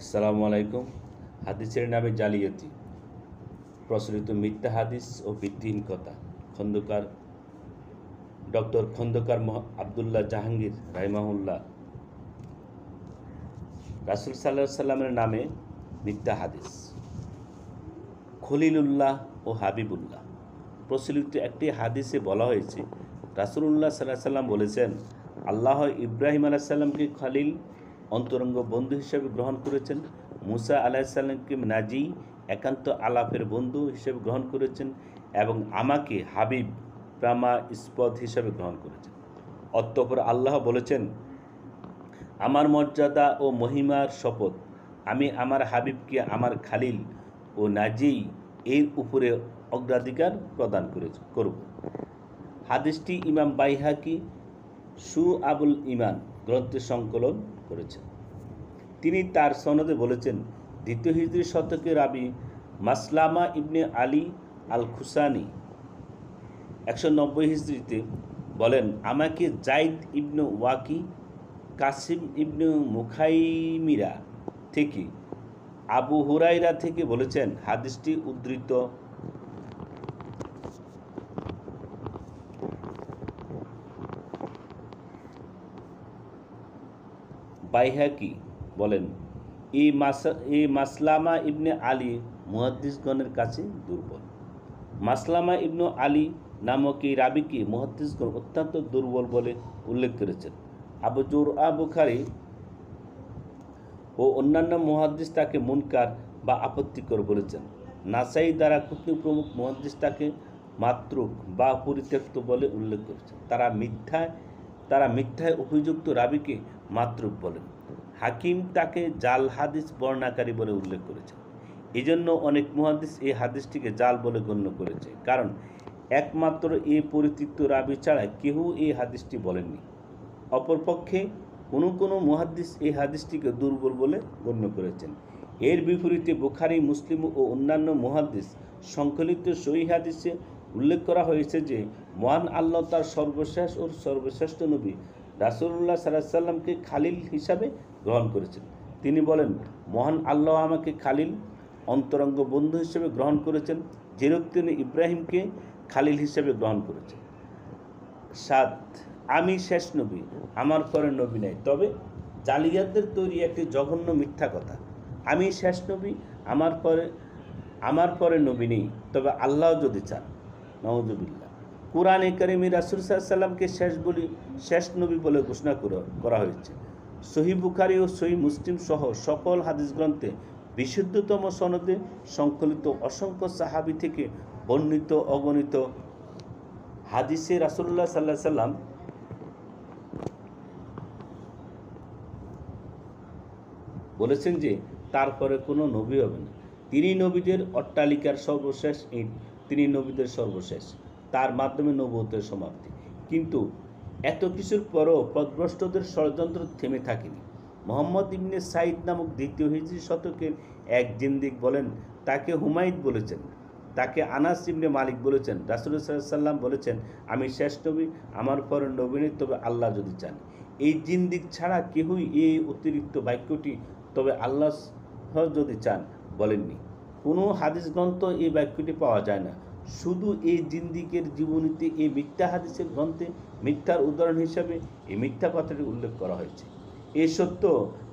আসসালামু আলাইকুম হাদিসের নামে জালিয়াতি প্রচলিত মিথ্যা হাদিস ও ভিত্তিহীন কথা খন্দকার ডক্টর খন্দকার আবদুল্লাহ জাহাঙ্গীর রাইমাহুল্লাহ রাসুল সাল্লাহ সাল্লামের নামে মিথ্যা হাদিস খলিলুল্লাহ ও হাবিবুল্লাহ প্রচলিত একটি হাদিসে বলা হয়েছে রাসুল উল্লাহ সাল্লাহ সাল্লাম বলেছেন আল্লাহ ইব্রাহিম আলাহ সাল্লামকে খলিল অন্তরঙ্গ বন্ধু হিসেবে গ্রহণ করেছেন মুসা আলাহিসাল্লামকে নাজি একান্ত আলাফের বন্ধু হিসেবে গ্রহণ করেছেন এবং আমাকে হাবিব প্রামা ইস্পদ হিসেবে গ্রহণ করেছেন অতঃপর আল্লাহ বলেছেন আমার মর্যাদা ও মহিমার শপথ আমি আমার হাবিবকে আমার খালিল ও নাজি এর উপরে অগ্রাধিকার প্রদান করে করব হাদিসটি ইমাম বাইহাকি সু আবুল ইমান গ্রন্থের সংকলন করেছেন তিনি তার সনদে বলেছেন দ্বিতীয় হিজড়ি শতকের আবি মাসলামা ইবনে আলী আল খুসানি একশো নব্বই হিজড়িতে বলেন আমাকে জাইদ ইবনু ওয়াকি কাসিম ইবনু মুখাইমিরা থেকে আবু হুরাইরা থেকে বলেছেন হাদিসটি উদ্ধৃত বাইহাকি বলেন এই মাস এই মাসলামা ইবনে আলী মুহাদ্দিসগণের কাছে দুর্বল মাসলামা ইবনু আলী নামক এই রাবিকে মুহাদ্দিসগণ অত্যন্ত দুর্বল বলে উল্লেখ করেছেন আবু জোর বুখারি ও অন্যান্য মহাদ্দিস তাকে মুনকার বা আপত্তিকর বলেছেন নাসাই দ্বারা কুটনি প্রমুখ মহাদ্দিস তাকে মাতৃক বা পরিত্যক্ত বলে উল্লেখ করেছেন তারা মিথ্যায় তারা মিথ্যায় অভিযুক্ত রাবিকে মাতরুব বলেন হাকিম তাকে জাল হাদিস বর্ণাকারী বলে উল্লেখ করেছেন এজন্য অনেক মহাদিস এই হাদিসটিকে জাল বলে গণ্য করেছে কারণ একমাত্র এই পরিতৃপ্ত রাবি ছাড়া কেউ এই হাদিসটি বলেননি অপরপক্ষে কোনো কোনো মহাদিস এই হাদিসটিকে দুর্বল বলে গণ্য করেছেন এর বিপরীতে বুখারি মুসলিম ও অন্যান্য মহাদিস সংকলিত সই হাদিসে উল্লেখ করা হয়েছে যে মহান আল্লাহ তার সর্বশেষ ও সর্বশ্রেষ্ঠ নবী রাসুল্লাহ সাল্লাহ সাল্লামকে খালিল হিসাবে গ্রহণ করেছেন তিনি বলেন মহান আল্লাহ আমাকে খালিল অন্তরঙ্গ বন্ধু হিসেবে গ্রহণ করেছেন যেরূপ তিনি ইব্রাহিমকে খালিল হিসেবে গ্রহণ করেছেন সাত আমি শেষ নবী আমার পরে নবী নাই তবে জালিয়াতদের তৈরি একটি জঘন্য মিথ্যা কথা আমি শেষ নবী আমার পরে আমার পরে নবী নেই তবে আল্লাহ যদি চান নওয়াজবিল্লা কোরআনে করিমি রাসুল সাল্লামকে শেষ বলি শেষ নবী বলে ঘোষণা করা হয়েছে সহি বুখারি ও সহি মুসলিম সহ সকল হাদিস গ্রন্থে বিশুদ্ধতম সনদে সংকলিত অসংখ্য সাহাবি থেকে বর্ণিত অগণিত হাদিসে রাসুল্লাহ সাল্লাহ সাল্লাম বলেছেন যে তারপরে কোনো নবী হবে না তিনি নবীদের অট্টালিকার সর্বশেষ ইট তিনি নবীদের সর্বশেষ তার মাধ্যমে নবতের সমাপ্তি কিন্তু এত কিছুর পরও পদভ্রষ্টদের ষড়যন্ত্র থেমে থাকেনি মোহাম্মদ ইবনে সাইদ নামক দ্বিতীয় হিজরি শতকের এক জিন্দিক বলেন তাকে হুমায়ুদ বলেছেন তাকে আনাস ইবনে মালিক বলেছেন রাসুল সাল্লাম বলেছেন আমি শেষ নবী আমার পরে নবীন তবে আল্লাহ যদি চান এই জিন্দিক ছাড়া কেহই এই অতিরিক্ত বাক্যটি তবে আল্লাহ যদি চান বলেননি কোনো হাদিস গ্রন্থ এই বাক্যটি পাওয়া যায় না শুধু এই জিন্দিকের জীবনীতে এই মিথ্যা হাদিসের গ্রন্থে মিথ্যার উদাহরণ হিসাবে এই মিথ্যা কথাটি উল্লেখ করা হয়েছে এ সত্য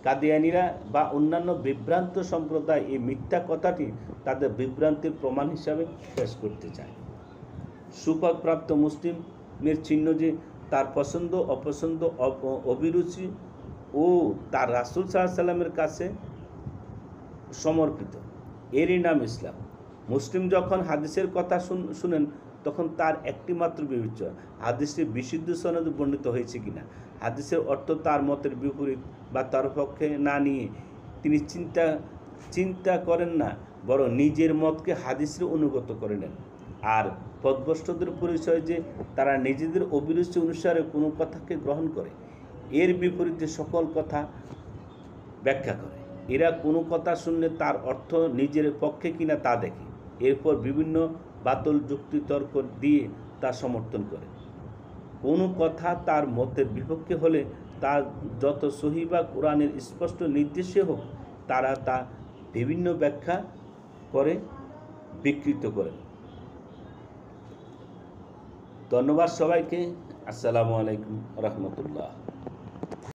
কাদিয়ানিরা বা অন্যান্য বিভ্রান্ত সম্প্রদায় এই মিথ্যা কথাটি তাদের বিভ্রান্তির প্রমাণ হিসাবে পেশ করতে চায় সুপাকপ্রাপ্ত মুসলিমের চিহ্ন যে তার পছন্দ অপছন্দ অভিরুচি ও তার রাসুল সাল্লামের কাছে সমর্পিত এরই নাম ইসলাম মুসলিম যখন হাদিসের কথা শুনেন তখন তার একটি মাত্র বিবেচ্য হাদিসটি বিশুদ্ধ সনদ বর্ণিত হয়েছে কিনা হাদিসের অর্থ তার মতের বিপরীত বা তার পক্ষে না নিয়ে তিনি চিন্তা চিন্তা করেন না বরং নিজের মতকে হাদিসের অনুগত করে নেন আর পদভষ্টদের পরিচয় যে তারা নিজেদের অভিরুচি অনুসারে কোনো কথাকে গ্রহণ করে এর বিপরীতে সকল কথা ব্যাখ্যা করে এরা কোনো কথা শুনলে তার অর্থ নিজের পক্ষে কিনা তা দেখে এরপর বিভিন্ন বাতল যুক্তিতর্ক দিয়ে তা সমর্থন করে কোনো কথা তার মতের বিপক্ষে হলে তার যত সহি বা কোরআনের স্পষ্ট নির্দেশে হোক তারা তা বিভিন্ন ব্যাখ্যা করে বিকৃত করেন ধন্যবাদ সবাইকে আসসালামু আলাইকুম রহমতুল্লাহ